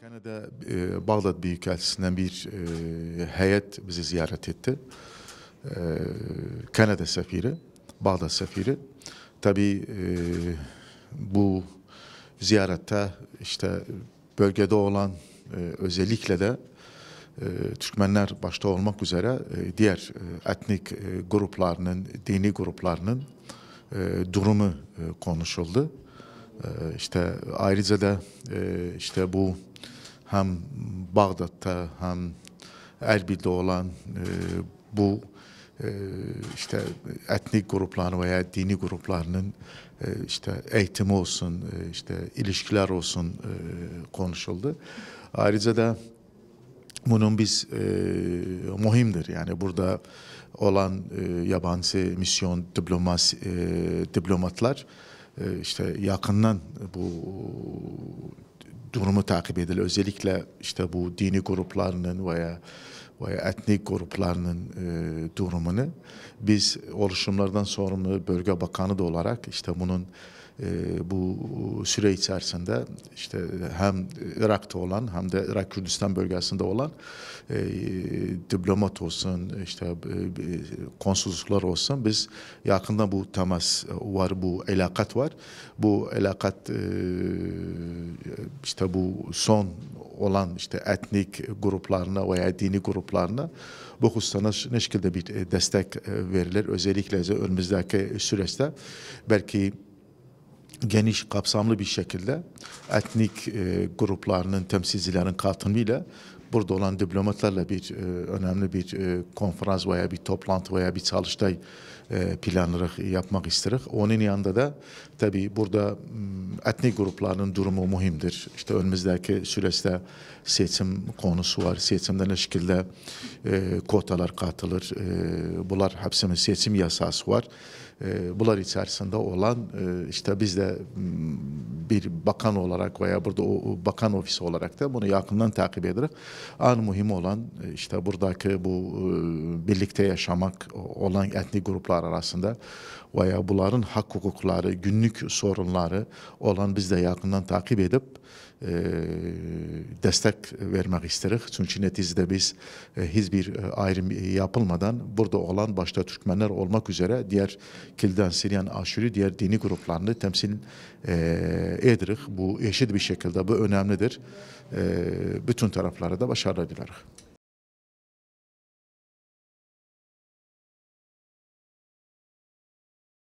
Kanada e, Bağdat Büyükelçisi'nden bir e, heyet bizi ziyaret etti. E, Kanada sefiri, Bağdat sefiri. tabi e, bu ziyarette işte bölgede olan e, özellikle de e, Türkmenler başta olmak üzere e, diğer e, etnik e, gruplarının, dini gruplarının e, durumu e, konuşuldu. E, işte ayrıca da e, işte bu hem Bağdat'ta hem Erbil'de olan e, bu e, işte etnik grupların veya dini gruplarının e, işte eğitimi olsun, e, işte ilişkiler olsun konuşuldu. Ayrıca da bunun biz e, muhimdir. Yani burada olan e, yabancı misyon diplomas, e, diplomatlar e, işte yakından bu durumu takip edilir. Özellikle işte bu dini gruplarının veya veya etnik gruplarının e, durumunu biz oluşumlardan sorumlu bölge bakanı da olarak işte bunun ee, bu süre içerisinde işte hem Irak'ta olan hem de Irak Kürdistan bölgesinde olan e, diplomat olsun, işte e, e, konsolosluklar olsun biz yakında bu temas var, bu elakat var. Bu elakat işte bu son olan işte etnik gruplarına veya dini gruplarına bu hususta ne şekilde bir destek verilir? Özellikle önümüzdeki süreçte belki geniş kapsamlı bir şekilde etnik e, gruplarının temsilcilerin katılımıyla burada olan diplomatlarla bir e, önemli bir e, konferans veya bir toplantı veya bir çalıştay e, planlayarak yapmak isteriz. Onun yanında da tabi burada etnik gruplarının durumu mühimdir. İşte önümüzdeki süreçte seçim konusu var. Seçimde ne şekilde e, kotalar katılır. E, bunlar hepsinin seçim yasası var. E, bunlar içerisinde olan e, işte biz de bir bakan olarak veya burada o bakan ofisi olarak da bunu yakından takip ederek an muhim olan e, işte buradaki bu e, birlikte yaşamak olan etnik gruplar arasında veya bunların hak hukukları, günlük sorunları olan biz de yakından takip edip e, destek vermek isteriz. Çünkü neticede biz e, hiçbir e, ayrım yapılmadan burada olan başta Türkmenler olmak üzere diğer Kilden, Siriyan, Aşuri diğer dini gruplarını temsil e, edirik. Bu eşit bir şekilde bu önemlidir. Ee, bütün taraflara da başarılar dilerim.